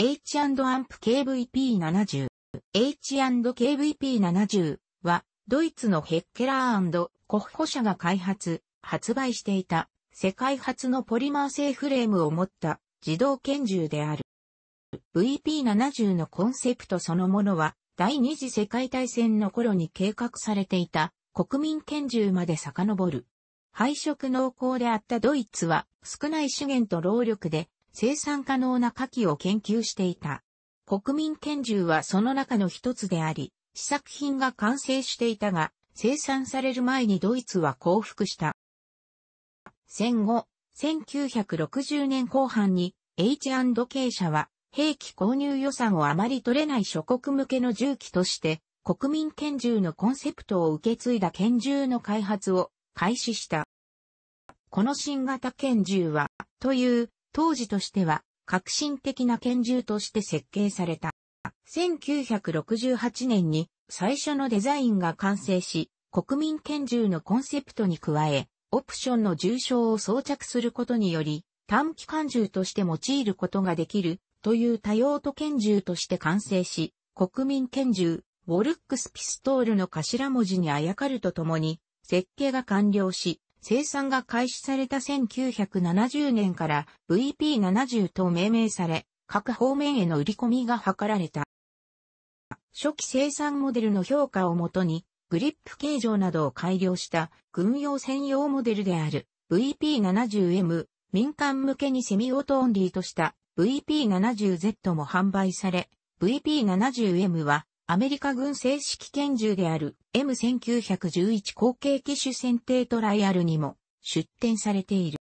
H&AMP-KVP70、H&KVP70 は、ドイツのヘッケラーコッホ社が開発、発売していた、世界初のポリマー製フレームを持った自動拳銃である。VP70 のコンセプトそのものは、第二次世界大戦の頃に計画されていた国民拳銃まで遡る。配色濃厚であったドイツは少ない資源と労力で生産可能な火器を研究していた。国民拳銃はその中の一つであり、試作品が完成していたが、生産される前にドイツは降伏した。戦後、1960年後半に H&K 社は兵器購入予算をあまり取れない諸国向けの銃器として国民拳銃のコンセプトを受け継いだ拳銃の開発を開始した。この新型拳銃はという当時としては革新的な拳銃として設計された。1968年に最初のデザインが完成し、国民拳銃のコンセプトに加え、オプションの重傷を装着することにより、短期間銃として用いることができるという多用途拳銃として完成し、国民拳銃、ウォルックスピストールの頭文字にあやかるとともに、設計が完了し、生産が開始された1970年から VP70 と命名され、各方面への売り込みが図られた。初期生産モデルの評価をもとに、グリップ形状などを改良した軍用専用モデルである VP70M、民間向けにセミオートオンリーとした VP70Z も販売され、VP70M はアメリカ軍正式拳銃である M1911 後継機種選定トライアルにも出展されている。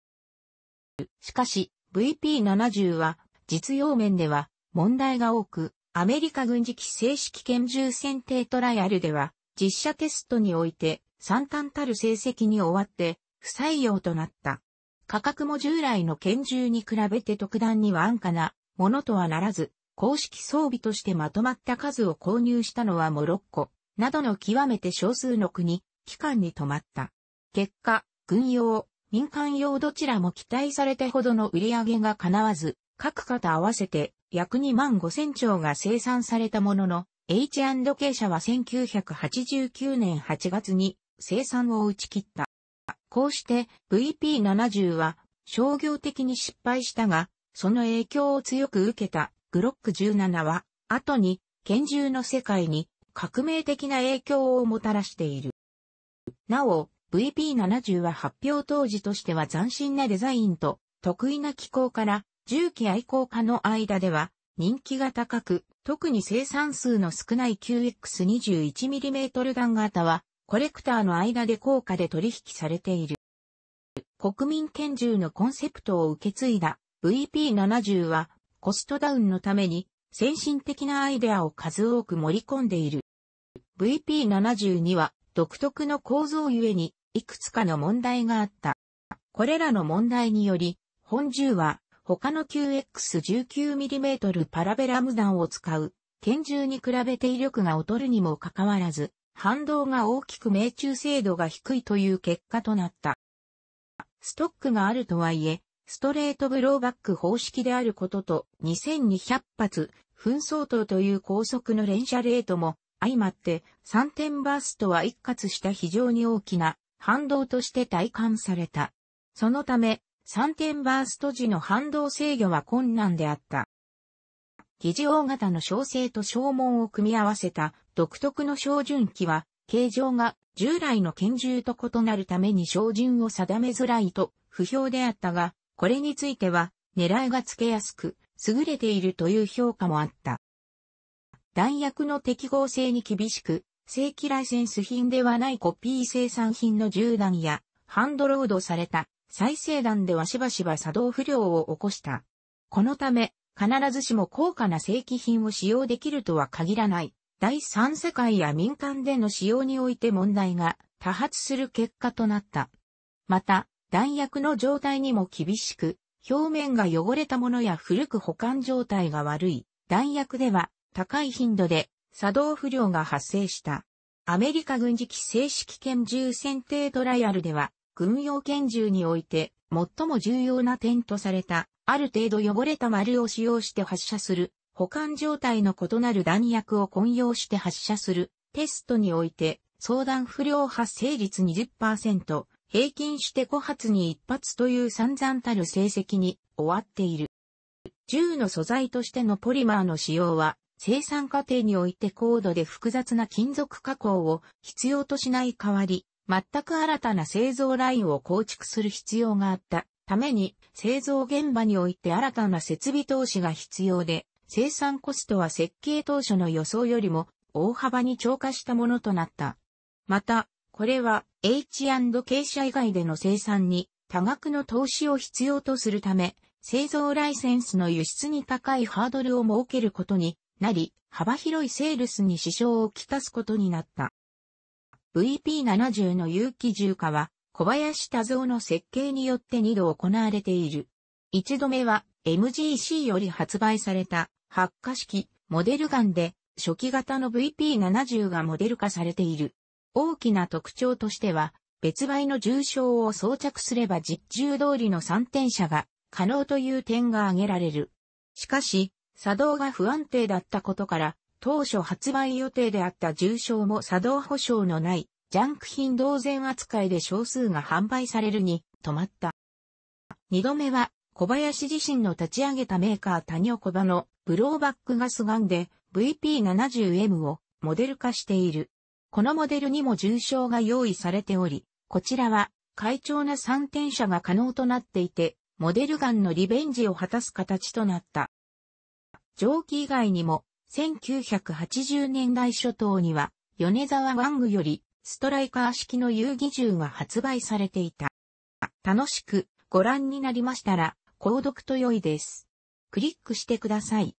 しかし VP70 は実用面では問題が多く、アメリカ軍事機正式拳銃選定トライアルでは実写テストにおいて惨憺たる成績に終わって不採用となった。価格も従来の拳銃に比べて特段には安価なものとはならず、公式装備としてまとまった数を購入したのはモロッコ、などの極めて少数の国、機関に止まった。結果、軍用、民間用どちらも期待されてほどの売り上げが叶わず、各方合わせて約2万5千兆が生産されたものの、H&K 社は1989年8月に生産を打ち切った。こうして VP70 は商業的に失敗したが、その影響を強く受けたグロック17は、後に、拳銃の世界に革命的な影響をもたらしている。なお、VP70 は発表当時としては斬新なデザインと得意な機構から銃器愛好家の間では人気が高く、特に生産数の少ない QX21mm 弾型はコレクターの間で高価で取引されている。国民拳銃のコンセプトを受け継いだ VP70 はコストダウンのために先進的なアイデアを数多く盛り込んでいる。VP72 は独特の構造ゆえにいくつかの問題があった。これらの問題により、本銃は他の QX19mm パラベラム弾を使う拳銃に比べて威力が劣るにもかかわらず、反動が大きく命中精度が低いという結果となった。ストックがあるとはいえ、ストレートブローバック方式であることと2200発、紛争等という高速の連射レートも相まって3点バーストは一括した非常に大きな反動として体感された。そのため3点バースト時の反動制御は困難であった。疑似大型の小生と小門を組み合わせた独特の照準器は形状が従来の拳銃と異なるために照準を定めづらいと不評であったが、これについては、狙いがつけやすく、優れているという評価もあった。弾薬の適合性に厳しく、正規ライセンス品ではないコピー生産品の銃弾や、ハンドロードされた再生弾ではしばしば作動不良を起こした。このため、必ずしも高価な正規品を使用できるとは限らない。第三世界や民間での使用において問題が多発する結果となった。また、弾薬の状態にも厳しく、表面が汚れたものや古く保管状態が悪い弾薬では高い頻度で作動不良が発生した。アメリカ軍事機正式拳銃選定トライアルでは、軍用拳銃において最も重要な点とされた、ある程度汚れた丸を使用して発射する、保管状態の異なる弾薬を混用して発射するテストにおいて、相談不良発生率20%、平均して5発に1発という散々たる成績に終わっている。銃の素材としてのポリマーの使用は、生産過程において高度で複雑な金属加工を必要としない代わり、全く新たな製造ラインを構築する必要があったために、製造現場において新たな設備投資が必要で、生産コストは設計当初の予想よりも大幅に超過したものとなった。また、これは H&K 社以外での生産に多額の投資を必要とするため、製造ライセンスの輸出に高いハードルを設けることになり、幅広いセールスに支障をきたすことになった。VP70 の有機重化は、小林多蔵の設計によって2度行われている。1度目は MGC より発売された発火式モデルガンで初期型の VP70 がモデル化されている。大きな特徴としては、別売の重傷を装着すれば実従通りの3点車が可能という点が挙げられる。しかし、作動が不安定だったことから、当初発売予定であった重傷も作動保証のない、ジャンク品同然扱いで少数が販売されるに止まった。二度目は、小林自身の立ち上げたメーカー谷岡場のブローバックガスガンで VP70M をモデル化している。このモデルにも重症が用意されており、こちらは、快調な3転車が可能となっていて、モデルガンのリベンジを果たす形となった。蒸気以外にも、1980年代初頭には、米沢玩具より、ストライカー式の遊戯銃が発売されていた。楽しくご覧になりましたら、購読と良いです。クリックしてください。